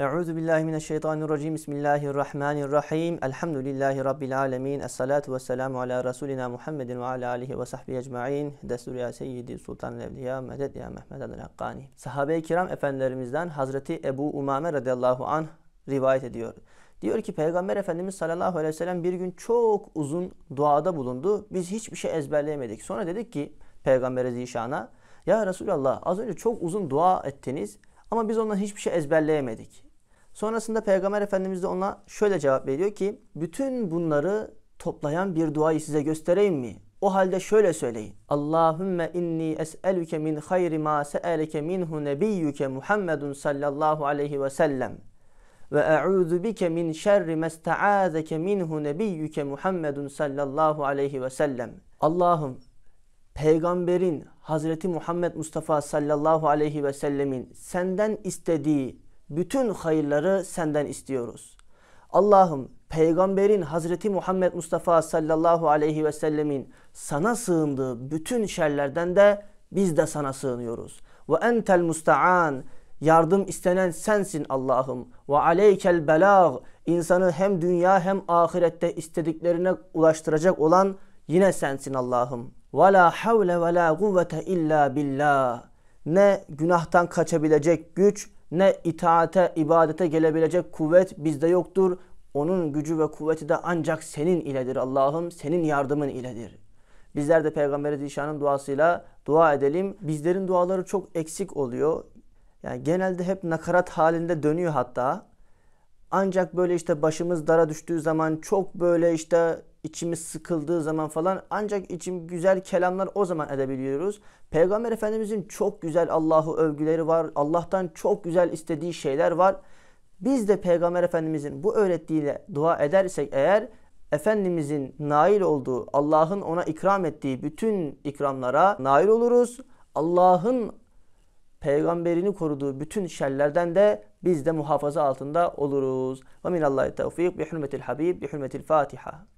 Euzu billahi mineşşeytanirracim. Bismillahirrahmanirrahim. Elhamdülillahi rabbil alamin. Essalatu vesselamu ala rasulina Muhammedin ve ala alihi ve sahbihi ecmaîn. Destur ya seyyidi sultan evliya medet ya Mehmed el Hakkani. Sahabe-i kiram efendilerimizden Hazreti Ebu Umame radıyallahu anh rivayet ediyor. Diyor ki Peygamber Efendimiz sallallahu aleyhi ve sellem bir gün çok uzun duada bulundu. Biz hiçbir şey ezberleyemedik. Sonra dedik ki Peygamber Zişan'a ya Resulallah az önce çok uzun dua ettiniz ama biz ondan hiçbir şey ezberleyemedik. Sonrasında Peygamber Efendimiz de ona şöyle cevap veriyor ki bütün bunları toplayan bir duayı size göstereyim mi? O halde şöyle söyleyin. Allahümme inni es'elüke min hayri ma se'eleke minhu nebiyyüke Muhammedun sallallahu aleyhi ve sellem. Ve e'udhu bike min şerri mesta'azeke minhu nebiyyüke Muhammedun sallallahu aleyhi ve sellem. Allah'ım peygamberin Hazreti Muhammed Mustafa sallallahu aleyhi ve sellemin senden istediği bütün hayırları senden istiyoruz. Allah'ım peygamberin Hazreti Muhammed Mustafa sallallahu aleyhi ve sellemin sana sığındığı bütün şerlerden de biz de sana sığınıyoruz. Ve entel musta'an yardım istenen sensin Allah'ım. Ve aleykel belag insanı hem dünya hem ahirette istediklerine ulaştıracak olan yine sensin Allah'ım. Ve la havle ve la kuvvete illa billah. Ne günahtan kaçabilecek güç ne itaate, ibadete gelebilecek kuvvet bizde yoktur. Onun gücü ve kuvveti de ancak senin iledir Allah'ım, senin yardımın iledir. Bizler de Peygamberi Zişan'ın duasıyla dua edelim. Bizlerin duaları çok eksik oluyor. Yani genelde hep nakarat halinde dönüyor hatta. Ancak böyle işte başımız dara düştüğü zaman çok böyle işte içimiz sıkıldığı zaman falan ancak içim güzel kelamlar o zaman edebiliyoruz. Peygamber Efendimizin çok güzel Allah'ı övgüleri var. Allah'tan çok güzel istediği şeyler var. Biz de Peygamber Efendimizin bu öğrettiğiyle dua edersek eğer Efendimizin nail olduğu, Allah'ın ona ikram ettiği bütün ikramlara nail oluruz. Allah'ın peygamberini koruduğu bütün şerlerden de biz de muhafaza altında oluruz. Ve minallahi tevfik bi hürmetil habib bi hürmetil fatiha.